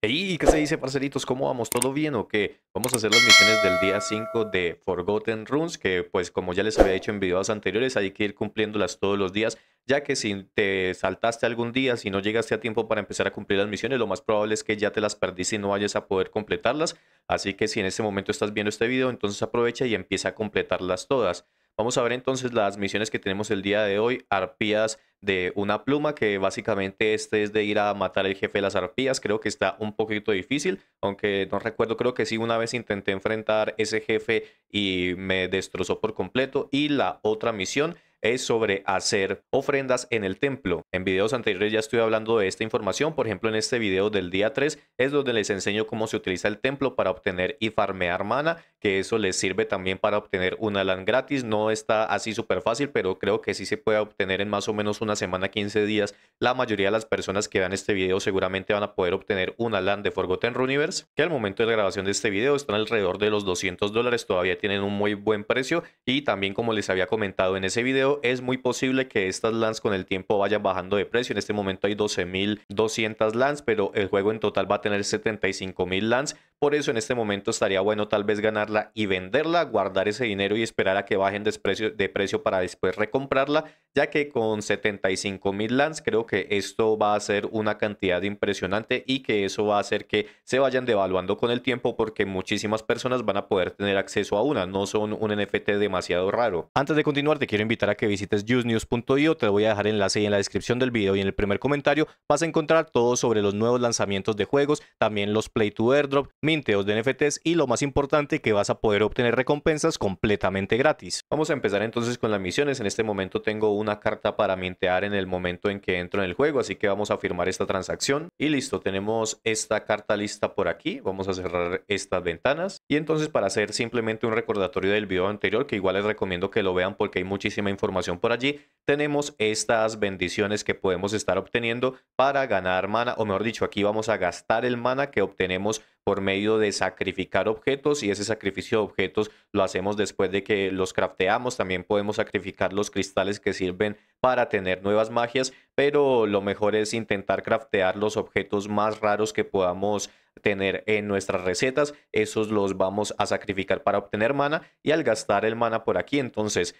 Hey, ¿qué se dice, parceritos? ¿Cómo vamos? ¿Todo bien o qué? Vamos a hacer las misiones del día 5 de Forgotten Runes, que pues como ya les había dicho en videos anteriores, hay que ir cumpliéndolas todos los días, ya que si te saltaste algún día, si no llegaste a tiempo para empezar a cumplir las misiones, lo más probable es que ya te las perdiste y no vayas a poder completarlas. Así que si en este momento estás viendo este video, entonces aprovecha y empieza a completarlas todas. Vamos a ver entonces las misiones que tenemos el día de hoy. Arpías de una pluma, que básicamente este es de ir a matar al jefe de las arpías. Creo que está un poquito difícil, aunque no recuerdo, creo que sí, una vez intenté enfrentar ese jefe y me destrozó por completo. Y la otra misión es sobre hacer ofrendas en el templo. En videos anteriores ya estoy hablando de esta información, por ejemplo en este video del día 3 es donde les enseño cómo se utiliza el templo para obtener y farmear mana, que eso les sirve también para obtener una land gratis, no está así súper fácil, pero creo que sí se puede obtener en más o menos una semana, 15 días. La mayoría de las personas que vean este video seguramente van a poder obtener una land de Forgotten Runiverse que al momento de la grabación de este video están alrededor de los 200 dólares, todavía tienen un muy buen precio y también como les había comentado en ese video, es muy posible que estas lands con el tiempo vayan bajando de precio. En este momento hay 12.200 lands, pero el juego en total va a tener 75.000 lands. Por eso en este momento estaría bueno tal vez ganarla y venderla, guardar ese dinero y esperar a que bajen de precio, de precio para después recomprarla, ya que con 75.000 lands creo que esto va a ser una cantidad impresionante y que eso va a hacer que se vayan devaluando con el tiempo porque muchísimas personas van a poder tener acceso a una, no son un NFT demasiado raro. Antes de continuar te quiero invitar a que visites usenews.io, te voy a dejar enlace ahí en la descripción del video y en el primer comentario vas a encontrar todo sobre los nuevos lanzamientos de juegos, también los play to airdrop, minteos de NFTs y lo más importante que vas a poder obtener recompensas completamente gratis. Vamos a empezar entonces con las misiones, en este momento tengo una carta para mintear en el momento en que entro en el juego, así que vamos a firmar esta transacción y listo, tenemos esta carta lista por aquí, vamos a cerrar estas ventanas y entonces para hacer simplemente un recordatorio del video anterior que igual les recomiendo que lo vean porque hay muchísima información por allí, tenemos estas bendiciones que podemos estar obteniendo para ganar mana, o mejor dicho, aquí vamos a gastar el mana que obtenemos por medio de sacrificar objetos y ese sacrificio de objetos lo hacemos después de que los crafteamos, también podemos sacrificar los cristales que sirven para tener nuevas magias, pero lo mejor es intentar craftear los objetos más raros que podamos tener en nuestras recetas, esos los vamos a sacrificar para obtener mana y al gastar el mana por aquí, entonces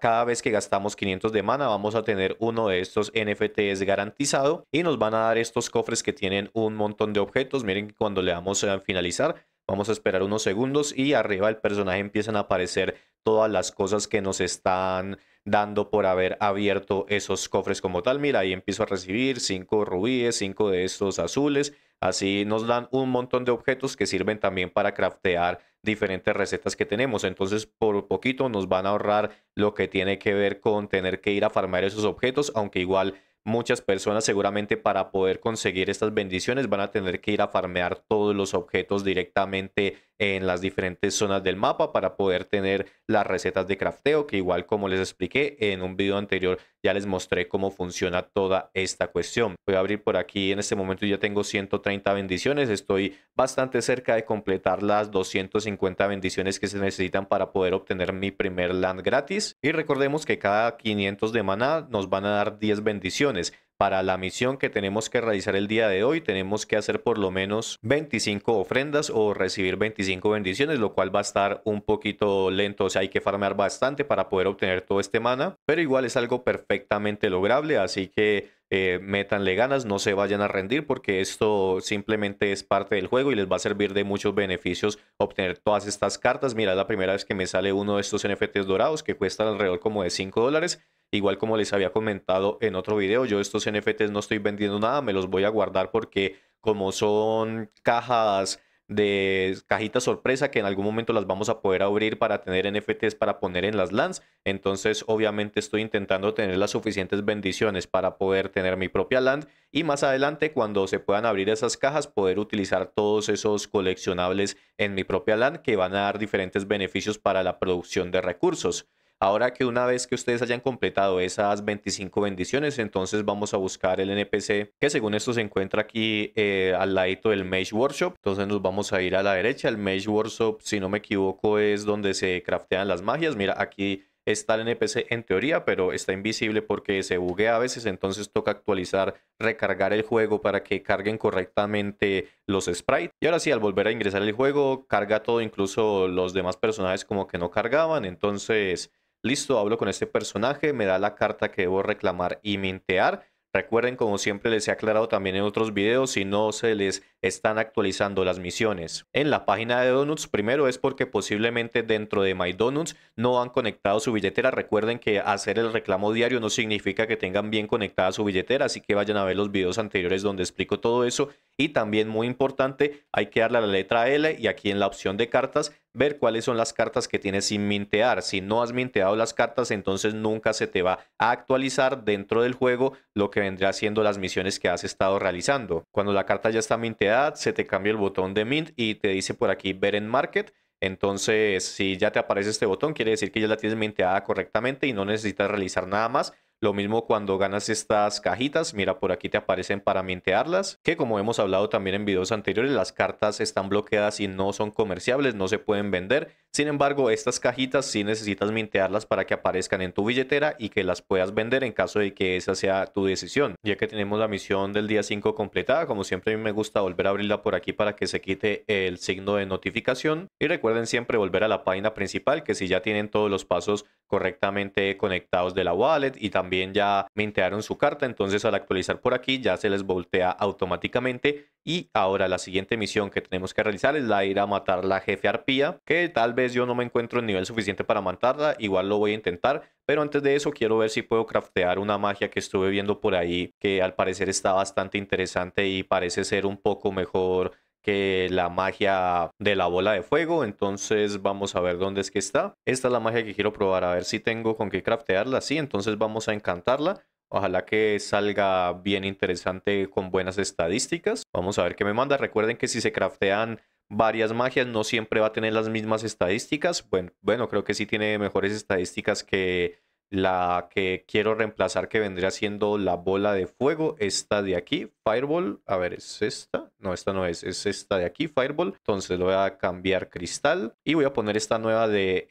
cada vez que gastamos 500 de mana vamos a tener uno de estos NFTs garantizado y nos van a dar estos cofres que tienen un montón de objetos. Miren cuando le damos a finalizar vamos a esperar unos segundos y arriba del personaje empiezan a aparecer todas las cosas que nos están dando por haber abierto esos cofres como tal. Mira, ahí empiezo a recibir 5 rubíes, 5 de estos azules. Así nos dan un montón de objetos que sirven también para craftear diferentes recetas que tenemos. Entonces, por poquito nos van a ahorrar lo que tiene que ver con tener que ir a farmear esos objetos, aunque igual muchas personas seguramente para poder conseguir estas bendiciones van a tener que ir a farmear todos los objetos directamente en las diferentes zonas del mapa para poder tener las recetas de crafteo, que igual como les expliqué en un video anterior, ya les mostré cómo funciona toda esta cuestión. Voy a abrir por aquí, en este momento ya tengo 130 bendiciones, estoy bastante cerca de completar las 250 bendiciones que se necesitan para poder obtener mi primer land gratis. Y recordemos que cada 500 de maná nos van a dar 10 bendiciones. Para la misión que tenemos que realizar el día de hoy, tenemos que hacer por lo menos 25 ofrendas o recibir 25 bendiciones, lo cual va a estar un poquito lento, o sea, hay que farmear bastante para poder obtener todo este mana, pero igual es algo perfectamente lograble, así que eh, métanle ganas, no se vayan a rendir porque esto simplemente es parte del juego y les va a servir de muchos beneficios obtener todas estas cartas. Mira, es la primera vez que me sale uno de estos NFTs dorados que cuestan alrededor como de 5 dólares Igual como les había comentado en otro video, yo estos NFTs no estoy vendiendo nada, me los voy a guardar porque como son cajas de cajita sorpresa que en algún momento las vamos a poder abrir para tener NFTs para poner en las LANs. Entonces, obviamente estoy intentando tener las suficientes bendiciones para poder tener mi propia LAN y más adelante cuando se puedan abrir esas cajas poder utilizar todos esos coleccionables en mi propia LAN que van a dar diferentes beneficios para la producción de recursos. Ahora que una vez que ustedes hayan completado esas 25 bendiciones, entonces vamos a buscar el NPC que según esto se encuentra aquí eh, al ladito del Mage Workshop. Entonces nos vamos a ir a la derecha. El Mage Workshop, si no me equivoco, es donde se craftean las magias. Mira, aquí está el NPC en teoría, pero está invisible porque se buguea a veces, entonces toca actualizar, recargar el juego para que carguen correctamente los sprites. Y ahora sí, al volver a ingresar el juego, carga todo, incluso los demás personajes como que no cargaban, entonces listo, hablo con este personaje, me da la carta que debo reclamar y mintear Recuerden, como siempre les he aclarado también en otros videos, si no se les están actualizando las misiones. En la página de Donuts, primero es porque posiblemente dentro de My Donuts no han conectado su billetera. Recuerden que hacer el reclamo diario no significa que tengan bien conectada su billetera, así que vayan a ver los videos anteriores donde explico todo eso. Y también muy importante, hay que darle a la letra L y aquí en la opción de cartas, ver cuáles son las cartas que tienes sin mintear. Si no has minteado las cartas, entonces nunca se te va a actualizar dentro del juego lo que vendrá siendo las misiones que has estado realizando. Cuando la carta ya está minteada, se te cambia el botón de mint y te dice por aquí ver en market. Entonces, si ya te aparece este botón, quiere decir que ya la tienes minteada correctamente y no necesitas realizar nada más lo mismo cuando ganas estas cajitas, mira por aquí te aparecen para mintearlas, que como hemos hablado también en videos anteriores, las cartas están bloqueadas y no son comerciables, no se pueden vender. Sin embargo, estas cajitas sí necesitas mintearlas para que aparezcan en tu billetera y que las puedas vender en caso de que esa sea tu decisión. Ya que tenemos la misión del día 5 completada, como siempre a mí me gusta volver a abrirla por aquí para que se quite el signo de notificación. Y recuerden siempre volver a la página principal, que si ya tienen todos los pasos correctamente conectados de la wallet y también también ya mintearon su carta, entonces al actualizar por aquí ya se les voltea automáticamente y ahora la siguiente misión que tenemos que realizar es la ir a matar la jefe arpía, que tal vez yo no me encuentro en nivel suficiente para matarla, igual lo voy a intentar, pero antes de eso quiero ver si puedo craftear una magia que estuve viendo por ahí, que al parecer está bastante interesante y parece ser un poco mejor que la magia de la bola de fuego. Entonces vamos a ver dónde es que está. Esta es la magia que quiero probar. A ver si tengo con qué craftearla. Sí, entonces vamos a encantarla. Ojalá que salga bien interesante con buenas estadísticas. Vamos a ver qué me manda. Recuerden que si se craftean varias magias no siempre va a tener las mismas estadísticas. Bueno, bueno creo que sí tiene mejores estadísticas que la que quiero reemplazar que vendría siendo la bola de fuego, esta de aquí, Fireball, a ver, es esta, no, esta no es, es esta de aquí, Fireball, entonces lo voy a cambiar cristal y voy a poner esta nueva de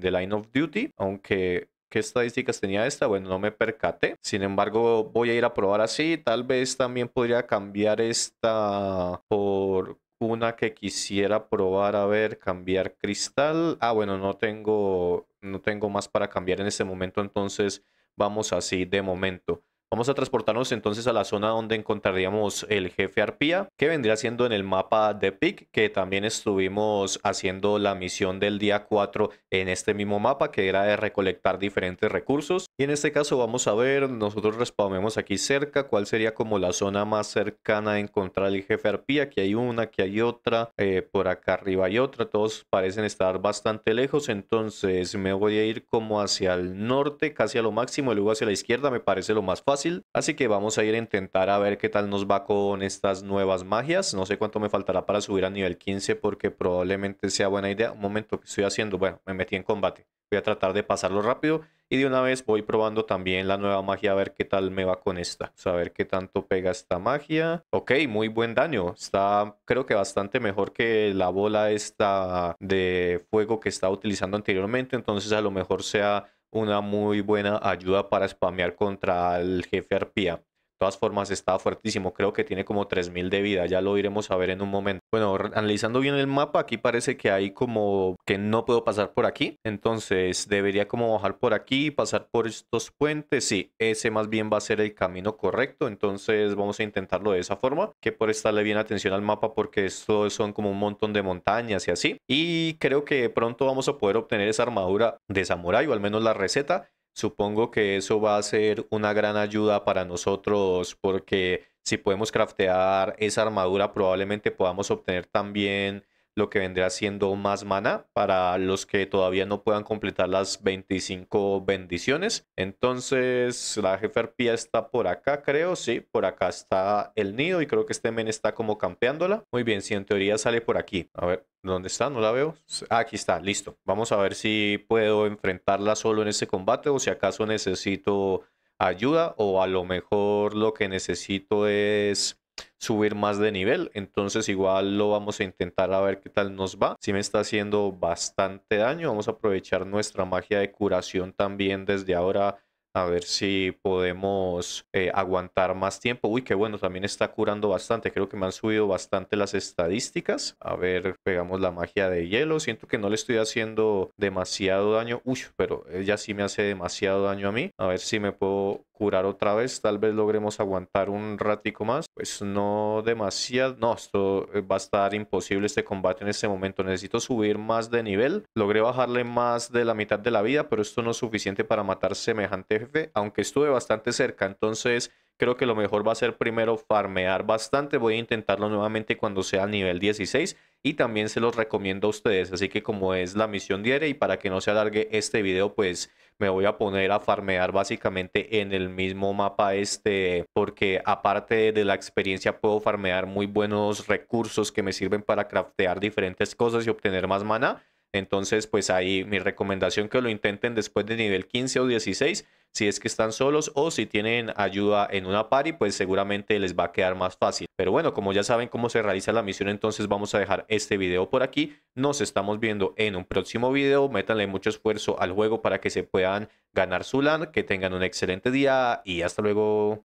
The Line of Duty, aunque ¿Qué estadísticas tenía esta? Bueno, no me percaté. Sin embargo, voy a ir a probar así. Tal vez también podría cambiar esta por una que quisiera probar, a ver, cambiar cristal. Ah, bueno, no tengo, no tengo más para cambiar en este momento, entonces vamos así de momento. Vamos a transportarnos entonces a la zona donde encontraríamos el jefe arpía, que vendría siendo en el mapa de Peak, que también estuvimos haciendo la misión del día 4 en este mismo mapa, que era de recolectar diferentes recursos. Y en este caso vamos a ver, nosotros respawnemos aquí cerca, cuál sería como la zona más cercana a encontrar el jefe arpía. Aquí hay una, aquí hay otra, eh, por acá arriba hay otra, todos parecen estar bastante lejos, entonces me voy a ir como hacia el norte, casi a lo máximo, y luego hacia la izquierda, me parece lo más fácil así que vamos a ir a intentar a ver qué tal nos va con estas nuevas magias. No sé cuánto me faltará para subir a nivel 15 porque probablemente sea buena idea. Un momento que estoy haciendo, bueno, me metí en combate. Voy a tratar de pasarlo rápido y de una vez voy probando también la nueva magia a ver qué tal me va con esta. saber a ver qué tanto pega esta magia. Ok, muy buen daño. Está creo que bastante mejor que la bola esta de fuego que estaba utilizando anteriormente. Entonces a lo mejor sea una muy buena ayuda para spamear contra el jefe arpía todas formas está fuertísimo, creo que tiene como 3000 de vida, ya lo iremos a ver en un momento. Bueno, analizando bien el mapa, aquí parece que hay como que no puedo pasar por aquí, entonces debería como bajar por aquí, y pasar por estos puentes, sí, ese más bien va a ser el camino correcto, entonces vamos a intentarlo de esa forma, que por estarle bien atención al mapa porque estos son como un montón de montañas y así, y creo que pronto vamos a poder obtener esa armadura de samurái o al menos la receta, Supongo que eso va a ser una gran ayuda para nosotros porque si podemos craftear esa armadura probablemente podamos obtener también lo que vendría siendo más mana para los que todavía no puedan completar las 25 bendiciones. Entonces, la arpía está por acá, creo, sí, por acá está el nido y creo que este men está como campeándola. Muy bien, si en teoría sale por aquí. A ver, ¿Dónde está? No la veo. aquí está, listo. Vamos a ver si puedo enfrentarla solo en este combate o si acaso necesito ayuda o a lo mejor lo que necesito es subir más de nivel. Entonces igual lo vamos a intentar a ver qué tal nos va. Si me está haciendo bastante daño, vamos a aprovechar nuestra magia de curación también desde ahora. A ver si podemos eh, aguantar más tiempo. Uy, qué bueno, también está curando bastante. Creo que me han subido bastante las estadísticas. A ver, pegamos la magia de hielo. Siento que no le estoy haciendo demasiado daño. Uy, pero ella eh, sí me hace demasiado daño a mí. A ver si me puedo curar otra vez, tal vez logremos aguantar un ratico más, pues no demasiado, no, esto eh, va a estar imposible este combate en este momento, necesito subir más de nivel, logré bajarle más de la mitad de la vida, pero esto no es suficiente para matar semejante jefe, aunque estuve bastante cerca, entonces creo que lo mejor va a ser primero farmear bastante, voy a intentarlo nuevamente cuando sea nivel 16, y también se los recomiendo a ustedes. Así que como es la misión diaria y para que no se alargue este video, pues me voy a poner a farmear básicamente en el mismo mapa este porque aparte de la experiencia puedo farmear muy buenos recursos que me sirven para craftear diferentes cosas y obtener más mana entonces, pues ahí mi recomendación que lo intenten después de nivel 15 o 16, si es que están solos o si tienen ayuda en una pari, pues seguramente les va a quedar más fácil. Pero bueno, como ya saben cómo se realiza la misión, entonces vamos a dejar este video por aquí. Nos estamos viendo en un próximo video. Métanle mucho esfuerzo al juego para que se puedan ganar su LAN, que tengan un excelente día y hasta luego.